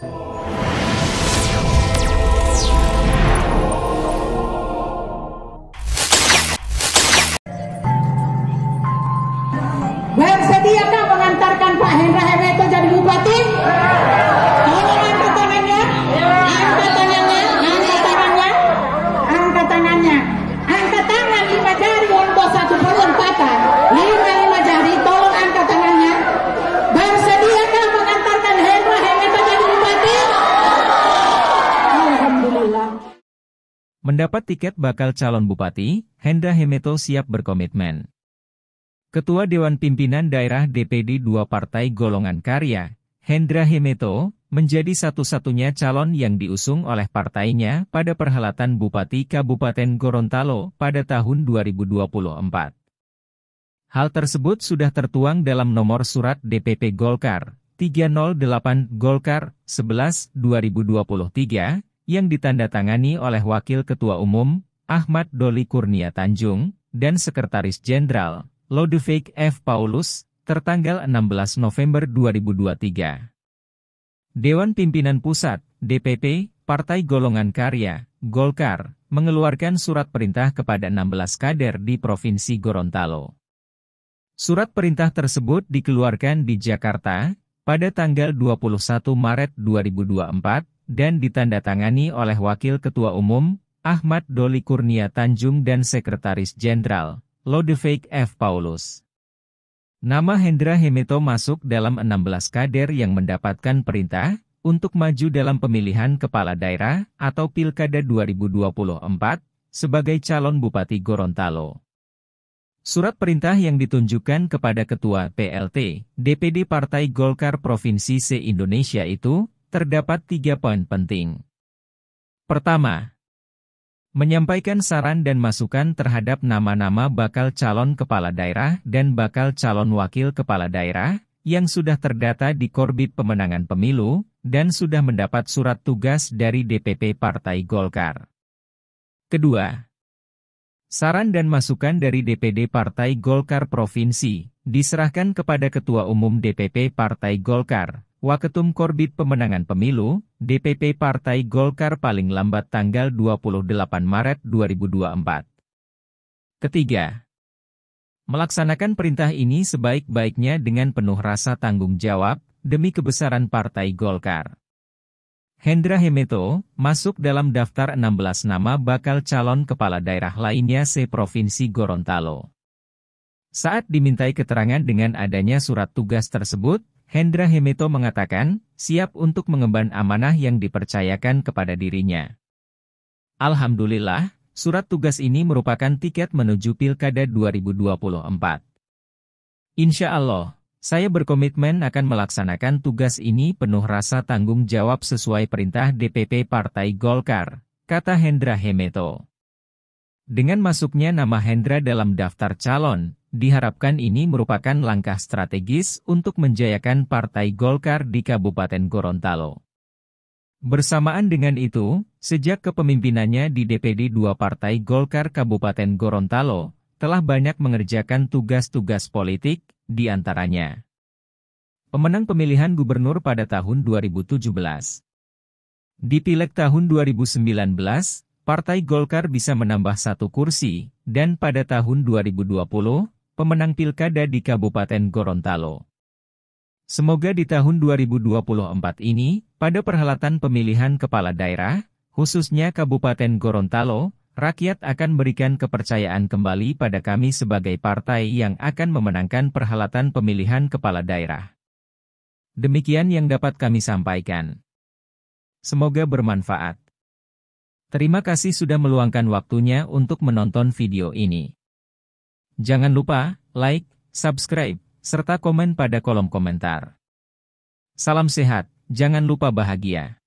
Bye. Mendapat tiket bakal calon bupati, Hendra Hemeto siap berkomitmen. Ketua Dewan Pimpinan Daerah DPD dua partai golongan karya, Hendra Hemeto, menjadi satu-satunya calon yang diusung oleh partainya pada perhelatan Bupati Kabupaten Gorontalo pada tahun 2024. Hal tersebut sudah tertuang dalam nomor surat DPP Golkar 308 Golkar 11 2023 yang ditandatangani oleh Wakil Ketua Umum, Ahmad Doli Kurnia Tanjung, dan Sekretaris Jenderal, Lodovic F. Paulus, tertanggal 16 November 2023. Dewan Pimpinan Pusat, DPP, Partai Golongan Karya, Golkar, mengeluarkan surat perintah kepada 16 kader di Provinsi Gorontalo. Surat perintah tersebut dikeluarkan di Jakarta pada tanggal 21 Maret 2024 dan ditandatangani oleh Wakil Ketua Umum, Ahmad Doli Kurnia Tanjung dan Sekretaris Jenderal, Lodewijk F. Paulus. Nama Hendra Hemeto masuk dalam 16 kader yang mendapatkan perintah untuk maju dalam pemilihan kepala daerah atau Pilkada 2024 sebagai calon Bupati Gorontalo. Surat perintah yang ditunjukkan kepada Ketua PLT, DPD Partai Golkar Provinsi Se-Indonesia itu terdapat tiga poin penting. Pertama, menyampaikan saran dan masukan terhadap nama-nama bakal calon kepala daerah dan bakal calon wakil kepala daerah yang sudah terdata di Korbit Pemenangan Pemilu dan sudah mendapat surat tugas dari DPP Partai Golkar. Kedua, saran dan masukan dari DPD Partai Golkar Provinsi diserahkan kepada Ketua Umum DPP Partai Golkar Waketum Korbit Pemenangan Pemilu, DPP Partai Golkar paling lambat tanggal 28 Maret 2024. Ketiga, melaksanakan perintah ini sebaik-baiknya dengan penuh rasa tanggung jawab, demi kebesaran Partai Golkar. Hendra Hemeto, masuk dalam daftar 16 nama bakal calon kepala daerah lainnya se-Provinsi Gorontalo. Saat dimintai keterangan dengan adanya surat tugas tersebut, Hendra Hemeto mengatakan, siap untuk mengemban amanah yang dipercayakan kepada dirinya. Alhamdulillah, surat tugas ini merupakan tiket menuju Pilkada 2024. Insya Allah, saya berkomitmen akan melaksanakan tugas ini penuh rasa tanggung jawab sesuai perintah DPP Partai Golkar, kata Hendra Hemeto. Dengan masuknya nama Hendra dalam daftar calon, Diharapkan ini merupakan langkah strategis untuk menjayakan Partai Golkar di Kabupaten Gorontalo. Bersamaan dengan itu, sejak kepemimpinannya di DPD dua Partai Golkar Kabupaten Gorontalo, telah banyak mengerjakan tugas-tugas politik, di antaranya. Pemenang pemilihan gubernur pada tahun 2017. Di pileg tahun 2019, Partai Golkar bisa menambah satu kursi, dan pada tahun 2020, pemenang pilkada di Kabupaten Gorontalo. Semoga di tahun 2024 ini, pada perhelatan pemilihan kepala daerah, khususnya Kabupaten Gorontalo, rakyat akan berikan kepercayaan kembali pada kami sebagai partai yang akan memenangkan perhelatan pemilihan kepala daerah. Demikian yang dapat kami sampaikan. Semoga bermanfaat. Terima kasih sudah meluangkan waktunya untuk menonton video ini. Jangan lupa like, subscribe, serta komen pada kolom komentar. Salam sehat, jangan lupa bahagia.